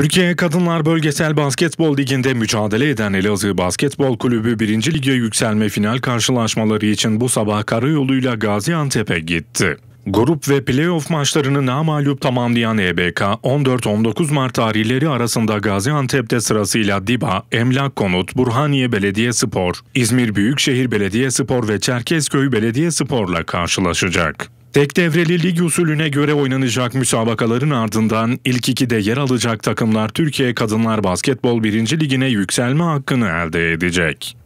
Türkiye Kadınlar Bölgesel Basketbol Ligi'nde mücadele eden Elazığ Basketbol Kulübü 1. Lig'e yükselme final karşılaşmaları için bu sabah karayoluyla Gaziantep'e gitti. Grup ve playoff maçlarını namalup tamamlayan EBK, 14-19 Mart tarihleri arasında Gaziantep'te sırasıyla Diba, Emlak Konut, Burhaniye Belediye Spor, İzmir Büyükşehir Belediye Spor ve Çerkezköy Belediye Spor'la karşılaşacak. Tek devreli lig usulüne göre oynanacak müsabakaların ardından ilk iki de yer alacak takımlar Türkiye Kadınlar Basketbol 1. Ligi'ne yükselme hakkını elde edecek.